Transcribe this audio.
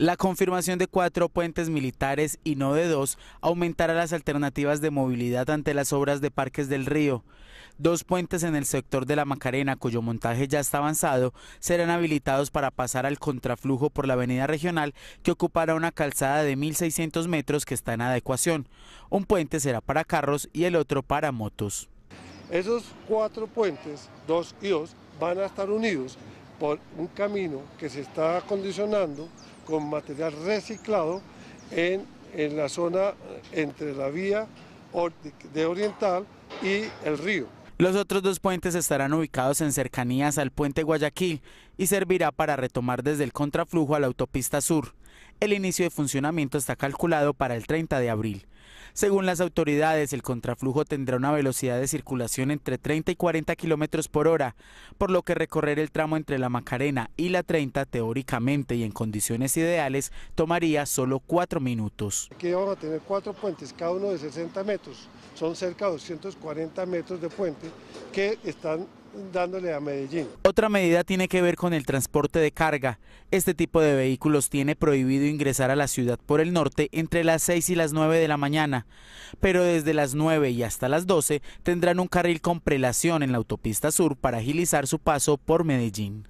La confirmación de cuatro puentes militares y no de dos aumentará las alternativas de movilidad ante las obras de Parques del Río. Dos puentes en el sector de la Macarena, cuyo montaje ya está avanzado, serán habilitados para pasar al contraflujo por la avenida regional que ocupará una calzada de 1.600 metros que está en adecuación. Un puente será para carros y el otro para motos. Esos cuatro puentes, dos y dos, van a estar unidos por un camino que se está acondicionando con material reciclado en, en la zona entre la vía de Oriental y el río. Los otros dos puentes estarán ubicados en cercanías al puente Guayaquil y servirá para retomar desde el contraflujo a la autopista sur. El inicio de funcionamiento está calculado para el 30 de abril. Según las autoridades, el contraflujo tendrá una velocidad de circulación entre 30 y 40 kilómetros por hora, por lo que recorrer el tramo entre la Macarena y la 30, teóricamente y en condiciones ideales, tomaría solo cuatro minutos. Aquí vamos a tener cuatro puentes, cada uno de 60 metros. Son cerca de 240 metros de puente que están dándole a Medellín. Otra medida tiene que ver con el transporte de carga. Este tipo de vehículos tiene prohibido ingresar a la ciudad por el norte entre las 6 y las 9 de la mañana, pero desde las 9 y hasta las 12 tendrán un carril con prelación en la autopista sur para agilizar su paso por Medellín.